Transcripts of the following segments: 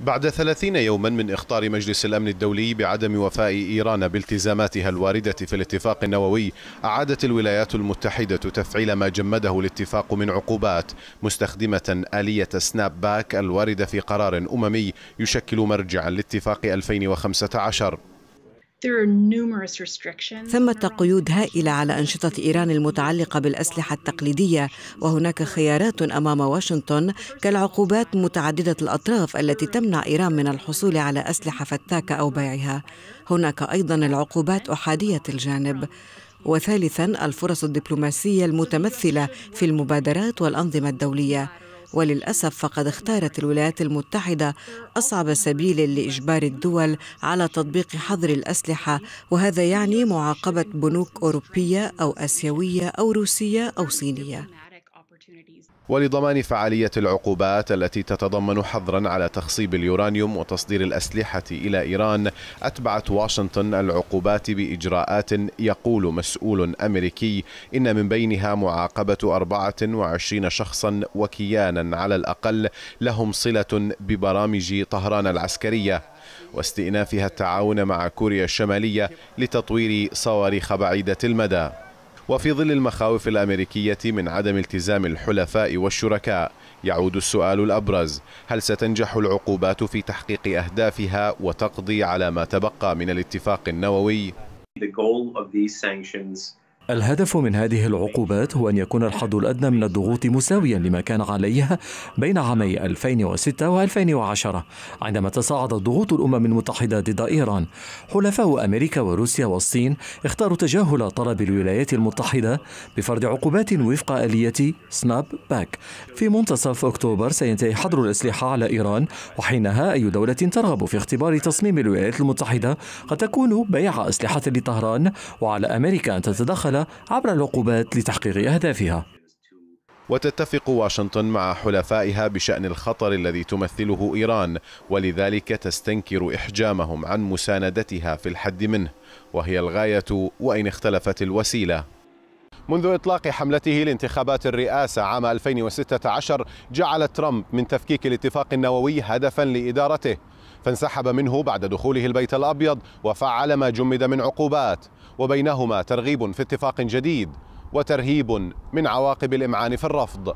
بعد ثلاثين يوما من إخطار مجلس الأمن الدولي بعدم وفاء إيران بالتزاماتها الواردة في الاتفاق النووي أعادت الولايات المتحدة تفعيل ما جمده الاتفاق من عقوبات مستخدمة آلية سناب باك الواردة في قرار أممي يشكل مرجعا لاتفاق 2015 ثمة قيود هائلة على أنشطة إيران المتعلقة بالأسلحة التقليدية وهناك خيارات أمام واشنطن كالعقوبات متعددة الأطراف التي تمنع إيران من الحصول على أسلحة فتاكة أو بيعها هناك أيضا العقوبات أحادية الجانب وثالثا الفرص الدبلوماسية المتمثلة في المبادرات والأنظمة الدولية وللأسف فقد اختارت الولايات المتحدة أصعب سبيل لإجبار الدول على تطبيق حظر الأسلحة وهذا يعني معاقبة بنوك أوروبية أو آسيوية أو روسية أو صينية ولضمان فعالية العقوبات التي تتضمن حظرا على تخصيب اليورانيوم وتصدير الأسلحة إلى إيران أتبعت واشنطن العقوبات بإجراءات يقول مسؤول أمريكي إن من بينها معاقبة 24 شخصا وكيانا على الأقل لهم صلة ببرامج طهران العسكرية واستئنافها التعاون مع كوريا الشمالية لتطوير صواريخ بعيدة المدى وفي ظل المخاوف الأمريكية من عدم التزام الحلفاء والشركاء يعود السؤال الأبرز هل ستنجح العقوبات في تحقيق أهدافها وتقضي على ما تبقى من الاتفاق النووي؟ The goal of these sanctions الهدف من هذه العقوبات هو أن يكون الحد الأدنى من الضغوط مساويا لما كان عليه بين عامي 2006 و 2010 عندما تصاعدت ضغوط الأمم المتحدة ضد إيران حلفاء أمريكا وروسيا والصين اختاروا تجاهل طلب الولايات المتحدة بفرض عقوبات وفق آلية سناب باك في منتصف أكتوبر سينتهي حظر الأسلحة على إيران وحينها أي دولة ترغب في اختبار تصميم الولايات المتحدة قد تكون بيع أسلحة لطهران وعلى أمريكا أن تتدخل عبر العقوبات لتحقيق أهدافها وتتفق واشنطن مع حلفائها بشأن الخطر الذي تمثله إيران ولذلك تستنكر إحجامهم عن مساندتها في الحد منه وهي الغاية وإن اختلفت الوسيلة منذ إطلاق حملته لانتخابات الرئاسة عام 2016 جعل ترامب من تفكيك الاتفاق النووي هدفا لإدارته فانسحب منه بعد دخوله البيت الأبيض وفعل ما جمد من عقوبات وبينهما ترغيب في اتفاق جديد وترهيب من عواقب الإمعان في الرفض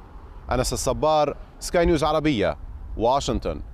أنس الصبار سكاي نيوز عربية واشنطن